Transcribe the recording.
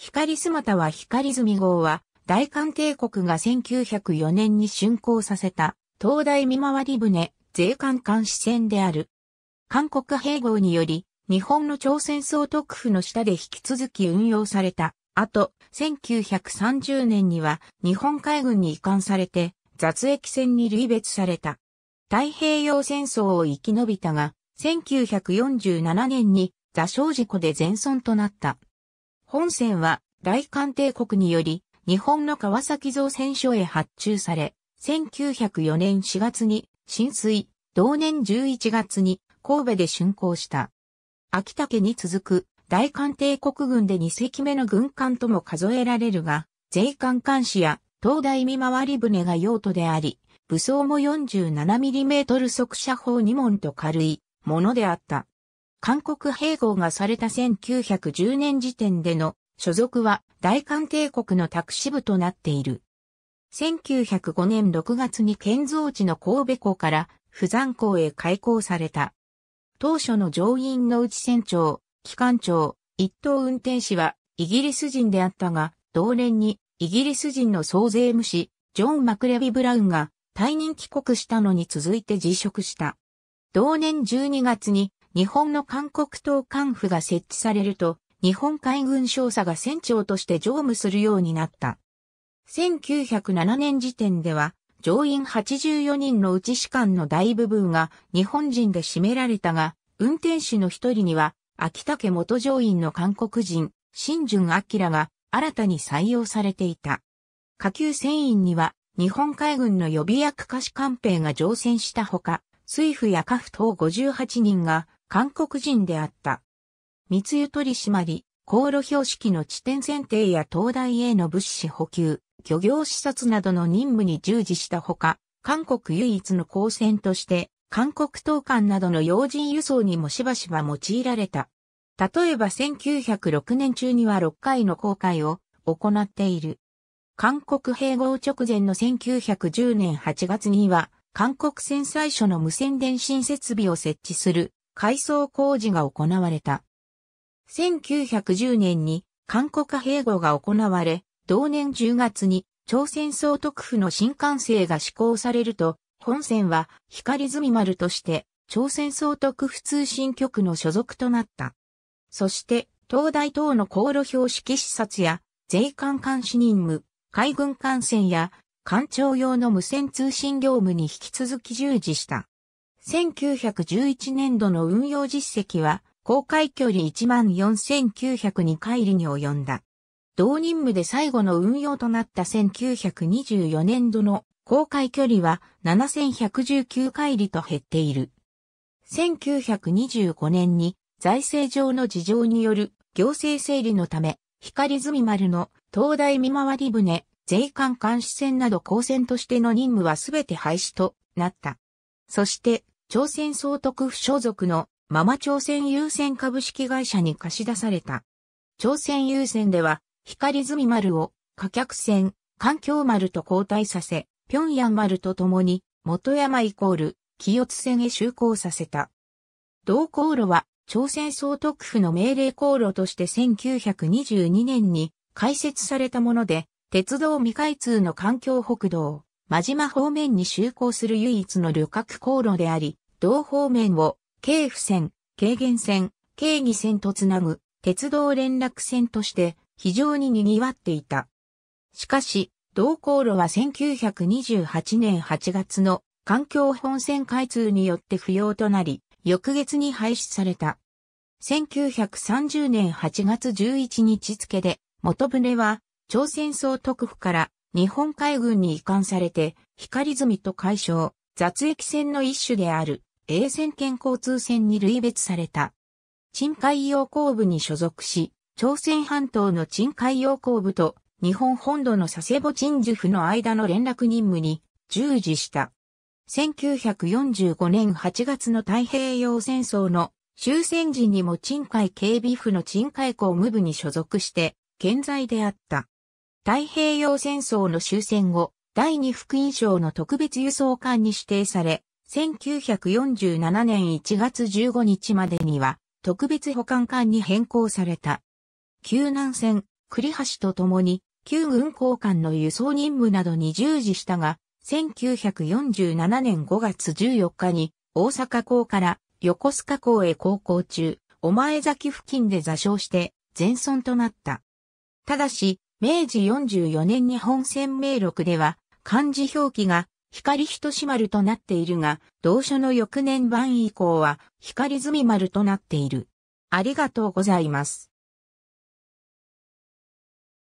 光姿は光住号は、大韓帝国が1904年に竣工させた、東大見回り船、税関監視船である。韓国併合により、日本の朝鮮総督府の下で引き続き運用された。あと、1930年には日本海軍に移管されて、雑役船に類別された。太平洋戦争を生き延びたが、1947年に座礁事故で全損となった。本船は大韓帝国により日本の川崎造船所へ発注され、1904年4月に浸水、同年11月に神戸で竣工した。秋竹に続く大韓帝国軍で2隻目の軍艦とも数えられるが、税関監視や東大見回り船が用途であり、武装も 47mm 速射砲2門と軽いものであった。韓国併合がされた1910年時点での所属は大韓帝国の託支部となっている。1905年6月に建造地の神戸港から釜山港へ開港された。当初の乗員のうち船長、機関長、一等運転士はイギリス人であったが、同年にイギリス人の総税務士、ジョン・マクレビ・ブラウンが退任帰国したのに続いて辞職した。同年12月に日本の韓国島艦府が設置されると、日本海軍少佐が船長として乗務するようになった。1907年時点では、乗員84人のうち士官の大部分が日本人で占められたが、運転手の一人には、秋竹元乗員の韓国人、新順明が新たに採用されていた。下級船員には、日本海軍の予備役下士官兵が乗船したほか、水夫やカフ等58人が韓国人であった。密輸取り締まり、航路標識の地点選定や東大への物資補給、漁業視察などの任務に従事したほか、韓国唯一の公船として、韓国東艦などの要人輸送にもしばしば用いられた。例えば1906年中には6回の航海を行っている。韓国併合直前の1910年8月には、韓国戦最初の無線電信設備を設置する改装工事が行われた。1910年に韓国併合が行われ、同年10月に朝鮮総督府の新幹線が施行されると、本線は光住丸として朝鮮総督府通信局の所属となった。そして、東大等の航路標識視察や、税関監視任務、海軍艦船や、艦長用の無線通信業務に引き続き従事した。1911年度の運用実績は、公開距離14,902回りに及んだ。同任務で最後の運用となった1924年度の公開距離は7,119回りと減っている。1925年に財政上の事情による行政整理のため、光積丸の東大見回り船、税関監視船など公船としての任務はすべて廃止となった。そして朝鮮総督府所属のママ朝鮮優先株式会社に貸し出された。朝鮮優先では、光積丸を、火客船、環境丸と交代させ、平壌丸と共に、元山イコール、清津線へ就航させた。同航路は、朝鮮総督府の命令航路として1922年に開設されたもので、鉄道未開通の環境北道。真島方面に就航する唯一の旅客航路であり、同方面を、京府線、京原線、京義線とつなぐ、鉄道連絡線として、非常に賑わっていた。しかし、同航路は1928年8月の環境本線開通によって不要となり、翌月に廃止された。1930年8月11日付で、元船は、朝鮮総督府から日本海軍に移管されて、光積と解消、雑液船の一種である、衛線健交通船に類別された。沈海洋工部に所属し、朝鮮半島の沈海洋工部と日本本土の佐世保鎮守府の間の連絡任務に従事した。1945年8月の太平洋戦争の終戦時にも鎮海警備府の鎮海港務部に所属して、健在であった。太平洋戦争の終戦後、第二福音省の特別輸送艦に指定され、1947年1月15日までには特別保管艦に変更された。救難船、栗橋と共に、旧軍港艦の輸送任務などに従事したが、1947年5月14日に大阪港から横須賀港へ航行中、お前崎付近で座礁して全損となった。ただし、明治44年日本鮮明録では、漢字表記が光人志丸となっているが、同書の翌年版以降は光積丸となっている。ありがとうございます。